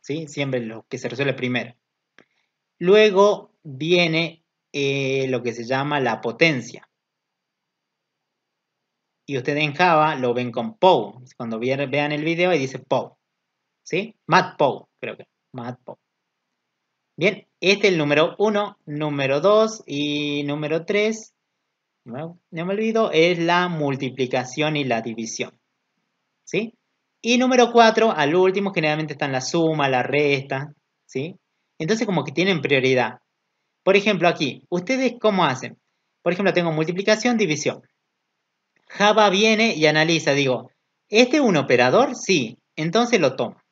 Siempre lo que se resuelve primero. Luego viene eh, lo que se llama la potencia. Y ustedes en Java lo ven con POW. Cuando vean el video ahí dice POW. ¿Sí? Mat POW, creo que. Mat POW. Bien, este es el número 1, número 2 y número 3. No, no me olvido, es la multiplicación y la división. ¿Sí? Y número 4, al último, generalmente en la suma, la resta, ¿sí? Entonces como que tienen prioridad. Por ejemplo, aquí, ¿ustedes cómo hacen? Por ejemplo, tengo multiplicación, división. Java viene y analiza, digo, ¿este es un operador? Sí, entonces lo toma.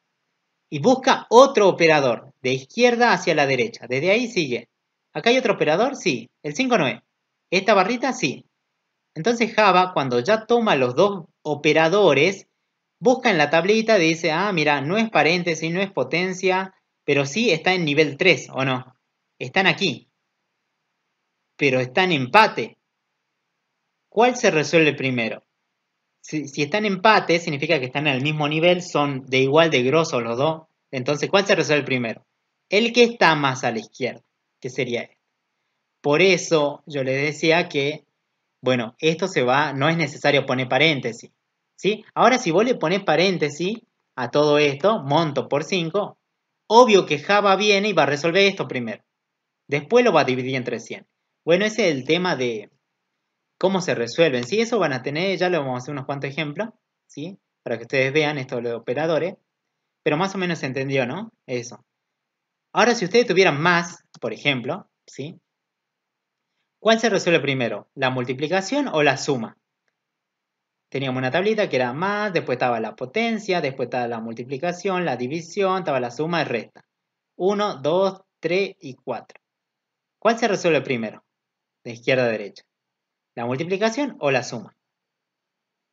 Y busca otro operador, de izquierda hacia la derecha, desde ahí sigue. ¿Acá hay otro operador? Sí, el 5 no es. ¿Esta barrita? Sí. Entonces Java, cuando ya toma los dos operadores, busca en la tablita dice, ah, mira, no es paréntesis, no es potencia, pero sí está en nivel 3, ¿o no? Están aquí, pero están en empate. ¿Cuál se resuelve primero? Si, están en empate, significa que están al mismo nivel, son de igual de grosso los dos. Entonces, ¿cuál se resuelve primero? El que está más a la izquierda, que sería este. Por eso yo les decía que, bueno, esto se va, no es necesario poner paréntesis ¿sí? Ahora si vos le pones paréntesis a todo esto, monto por 5, obvio que Java viene y va a resolver esto primero. Después lo va a dividir entre 100. Bueno, ese es el tema de cómo se resuelven. Si eso van a tener, ya lo vamos a hacer unos cuantos ejemplos, ¿sí? Para que ustedes vean esto de los operadores. Pero más o menos se entendió, ¿no? Eso. Ahora, si ustedes tuvieran más, por ejemplo, ¿sí? ¿Cuál se resuelve primero? ¿La multiplicación o la suma? Teníamos una tablita que era más, después estaba la potencia, después estaba la multiplicación, la división, estaba la suma y resta. 1, 2, 3 y 4. ¿Cuál se resuelve primero? De izquierda a derecha. ¿La multiplicación o la suma?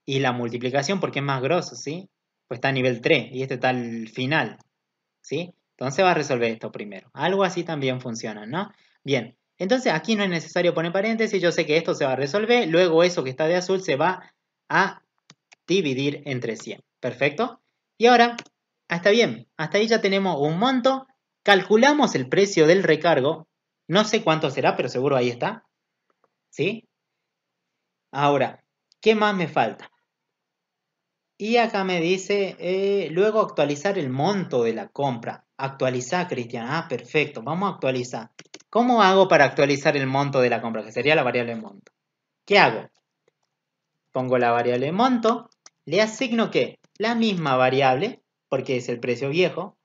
Y la multiplicación porque es más grosso, ¿sí? Pues está a nivel 3 y este está al final, ¿sí? Entonces va a resolver esto primero. Algo así también funciona, ¿no? Bien, entonces aquí no es necesario poner paréntesis, yo sé que esto se va a resolver, luego eso que está de azul se va a dividir entre 100. Perfecto. Y ahora, hasta bien, hasta ahí ya tenemos un monto. Calculamos el precio del recargo. No sé cuánto será, pero seguro ahí está. ¿Sí? Ahora, ¿qué más me falta? Y acá me dice, eh, luego actualizar el monto de la compra. Actualizar, Cristian. Ah, perfecto. Vamos a actualizar. ¿Cómo hago para actualizar el monto de la compra? Que sería la variable monto. ¿Qué hago? Pongo la variable monto, le asigno que la misma variable, porque es el precio viejo,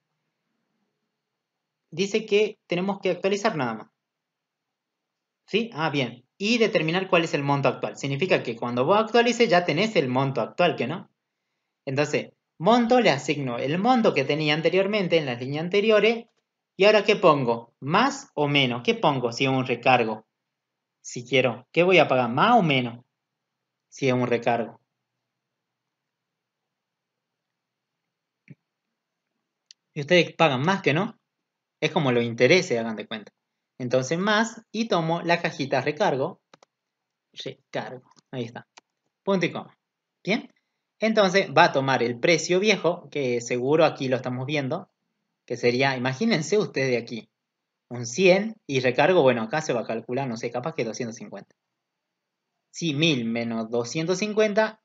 dice que tenemos que actualizar nada más. ¿Sí? Ah, bien. Y determinar cuál es el monto actual. Significa que cuando vos actualices ya tenés el monto actual, ¿que no? Entonces, monto le asigno el monto que tenía anteriormente en las líneas anteriores. ¿Y ahora qué pongo? ¿Más o menos? ¿Qué pongo si es un recargo? Si quiero, ¿qué voy a pagar? ¿Más o menos? si es un recargo. Y ustedes pagan más que no. Es como los intereses, hagan de cuenta. Entonces más y tomo la cajita recargo. Recargo. Ahí está. Punto y coma. Bien. Entonces va a tomar el precio viejo, que seguro aquí lo estamos viendo, que sería, imagínense ustedes aquí, un 100 y recargo, bueno, acá se va a calcular, no sé, capaz que 250. Si 1000 menos 250,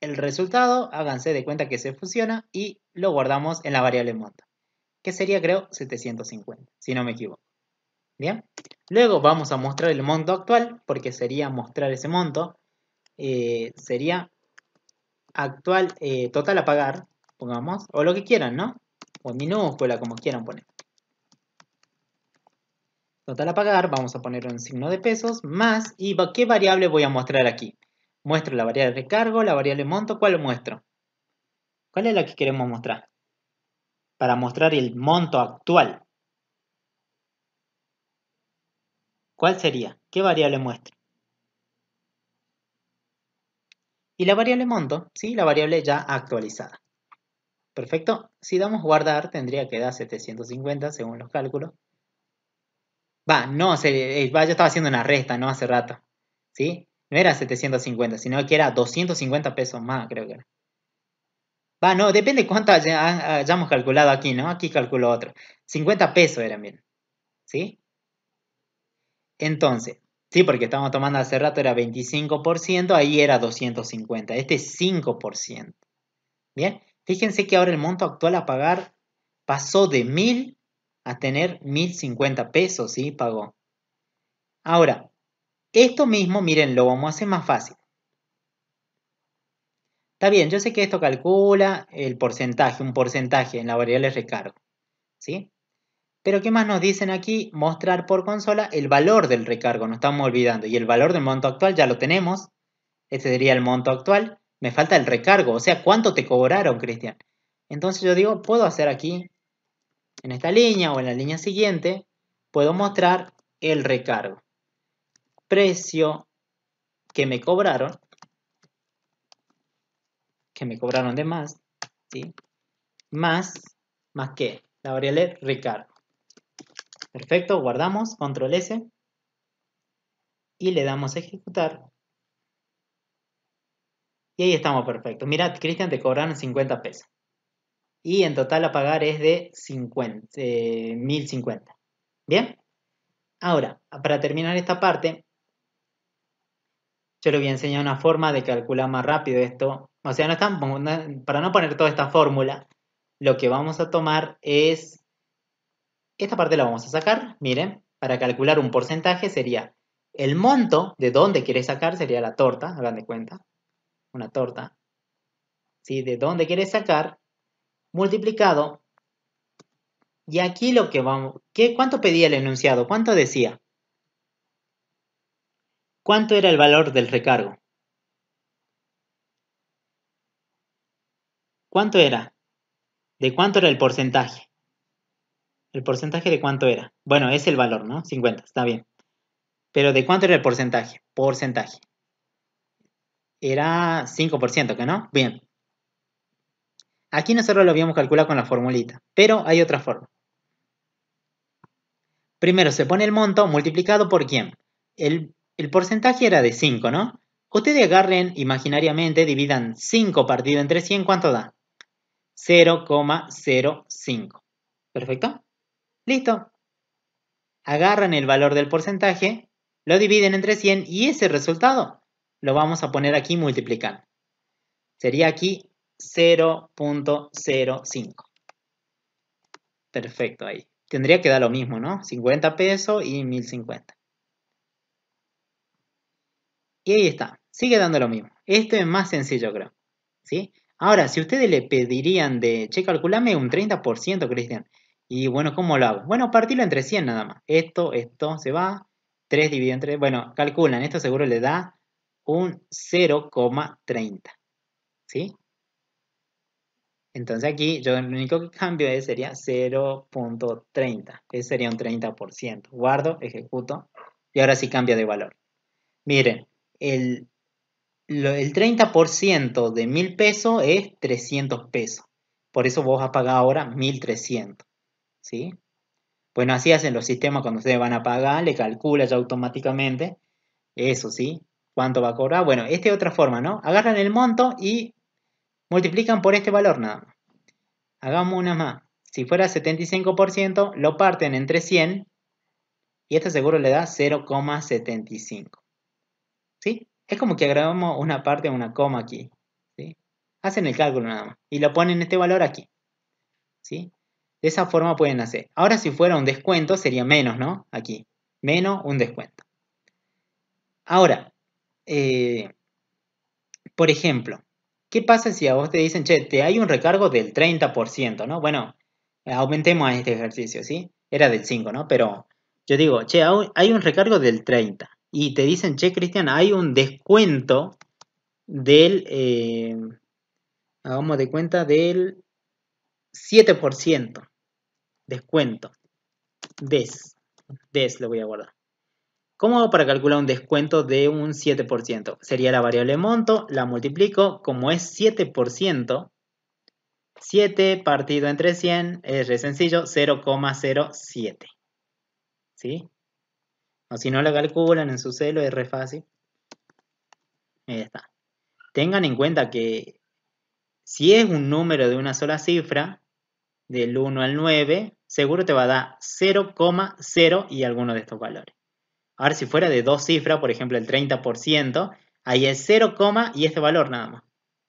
el resultado, háganse de cuenta que se fusiona y lo guardamos en la variable monta, que sería creo 750, si no me equivoco. Bien, luego vamos a mostrar el monto actual, porque sería mostrar ese monto, eh, sería actual eh, total a pagar, pongamos, o lo que quieran, ¿no? O minúscula, como quieran poner. Total a pagar, vamos a poner un signo de pesos, más, ¿y qué variable voy a mostrar aquí? Muestro la variable de cargo, la variable monto, ¿cuál muestro? ¿Cuál es la que queremos mostrar? Para mostrar el monto actual. ¿Cuál sería? ¿Qué variable muestro? Y la variable monto, ¿sí? La variable ya actualizada. Perfecto. Si damos guardar, tendría que dar 750 según los cálculos. Va, no, se, eh, yo estaba haciendo una resta, ¿no? Hace rato. ¿Sí? No era 750, sino que era 250 pesos más, creo que era. Va, no, depende cuánto hayamos calculado aquí, ¿no? Aquí calculo otro. 50 pesos eran bien. ¿Sí? Entonces, sí, porque estábamos tomando hace rato era 25%, ahí era 250. Este es 5%. Bien, fíjense que ahora el monto actual a pagar pasó de 1000 a tener 1050 pesos, ¿sí? Pagó. Ahora, esto mismo, miren, lo vamos a hacer más fácil. Está bien, yo sé que esto calcula el porcentaje, un porcentaje en la variable recargo, ¿sí? Pero ¿qué más nos dicen aquí? Mostrar por consola el valor del recargo, no estamos olvidando. Y el valor del monto actual ya lo tenemos. Este sería el monto actual. Me falta el recargo, o sea, ¿cuánto te cobraron, Cristian? Entonces yo digo, puedo hacer aquí en esta línea o en la línea siguiente puedo mostrar el recargo. Precio que me cobraron, que me cobraron de más, ¿sí? Más, más que, la variable recargo. Perfecto, guardamos, control S y le damos a ejecutar. Y ahí estamos perfecto. Mira, Cristian, te cobraron 50 pesos y en total a pagar es de 50, 1050. Eh, Bien, ahora para terminar esta parte, yo les voy a enseñar una forma de calcular más rápido esto. O sea, no para no poner toda esta fórmula, lo que vamos a tomar es esta parte la vamos a sacar, miren, para calcular un porcentaje sería el monto de dónde quieres sacar, sería la torta, hagan de cuenta, una torta, ¿sí? De dónde quieres sacar multiplicado. Y aquí lo que vamos, ¿qué, ¿cuánto pedía el enunciado? ¿Cuánto decía? ¿Cuánto era el valor del recargo? ¿Cuánto era? ¿De cuánto era el porcentaje? ¿El porcentaje de cuánto era? Bueno, es el valor, ¿no? 50, está bien. Pero ¿de cuánto era el porcentaje? Porcentaje. Era 5%, ¿que no? Bien. Aquí nosotros lo habíamos calculado con la formulita, pero hay otra forma. Primero se pone el monto multiplicado por quién. El, porcentaje era de 5, ¿no? Ustedes agarren imaginariamente, dividan 5 partido entre 100, ¿cuánto da? 0,05. ¿Perfecto? Listo. Agarran el valor del porcentaje, lo dividen entre 100 y ese resultado lo vamos a poner aquí multiplicando. Sería aquí 0.05. Perfecto, ahí. Tendría que dar lo mismo, ¿no? 50 pesos y 1050. Y ahí está. Sigue dando lo mismo. Esto es más sencillo, creo. ¿Sí? Ahora, si ustedes le pedirían de, che, calculame un 30%, Cristian. Y bueno, ¿cómo lo hago? Bueno, partirlo entre 100 nada más. Esto, esto se va. 3 dividido entre... Bueno, calculan. Esto seguro le da un 0,30. ¿Sí? Entonces aquí yo lo único que cambio es, sería 0.30. Ese sería un 30%. Guardo, ejecuto y ahora sí cambia de valor. Miren, el, 30% de 1.000 pesos es 300 pesos. Por eso vos vas a pagar ahora 1300. ¿Sí? Bueno, así hacen los sistemas cuando ustedes van a pagar, le calcula ya automáticamente. Eso, ¿sí? ¿Cuánto va a cobrar? Bueno, esta es otra forma, ¿no? Agarran el monto y multiplican por este valor nada más. Hagamos una más. Si fuera 75%, lo parten entre 100 y este seguro le da 0,75. ¿Sí? Es como que agregamos una parte una coma aquí. ¿sí? Hacen el cálculo nada más y lo ponen este valor aquí. ¿Sí? De esa forma pueden hacer. Ahora si fuera un descuento sería menos, ¿no? Aquí. Menos un descuento. Ahora, eh, por ejemplo, ¿Qué pasa si a vos te dicen, che, te hay un recargo del 30%, ¿no? Bueno, aumentemos a este ejercicio, ¿sí? Era del 5, ¿no? Pero yo digo, che, hay un recargo del 30. Y te dicen, che, Cristian, hay un descuento del, eh, hagamos de cuenta, del 7%. Descuento. Des. Des lo voy a guardar. ¿Cómo hago para calcular un descuento de un 7%? Sería la variable monto, la multiplico, como es 7%, 7 partido entre 100 es re sencillo, 0,07. ¿Sí? O si no lo calculan en su celo es re fácil. Ahí está. Tengan en cuenta que si es un número de una sola cifra, del 1 al 9, seguro te va a dar 0,0 y alguno de estos valores. Ahora, si fuera de dos cifras, por ejemplo, el 30%, ahí es 0, y este valor nada más.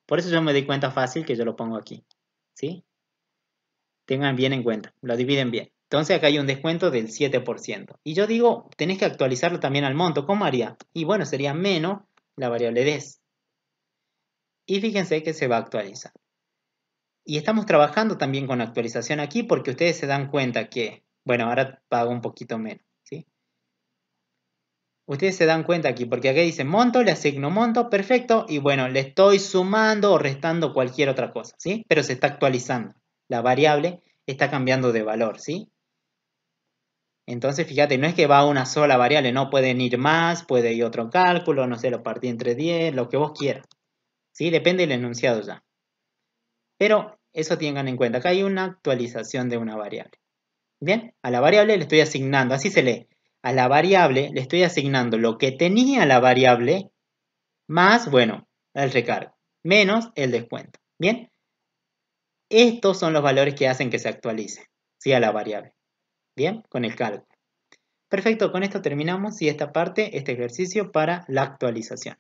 Por eso yo me di cuenta fácil que yo lo pongo aquí. ¿Sí? Tengan bien en cuenta, lo dividen bien. Entonces acá hay un descuento del 7%. Y yo digo, tenés que actualizarlo también al monto. ¿Cómo haría? Y bueno, sería menos la variable des. Y fíjense que se va a actualizar. Y estamos trabajando también con actualización aquí porque ustedes se dan cuenta que, bueno, ahora pago un poquito menos. Ustedes se dan cuenta aquí, porque aquí dice monto, le asigno monto, perfecto, y bueno, le estoy sumando o restando cualquier otra cosa, ¿sí? Pero se está actualizando. La variable está cambiando de valor, ¿sí? Entonces, fíjate, no es que va a una sola variable, no pueden ir más, puede ir otro cálculo, no sé, lo partí entre 10, lo que vos quieras. ¿Sí? Depende del enunciado ya. Pero eso tengan en cuenta. Acá hay una actualización de una variable. Bien, a la variable le estoy asignando, así se lee a la variable le estoy asignando lo que tenía la variable más, bueno, el recargo, menos el descuento. Bien, estos son los valores que hacen que se actualice, ¿sí? A la variable. Bien, con el cálculo. Perfecto, con esto terminamos y esta parte, este ejercicio para la actualización.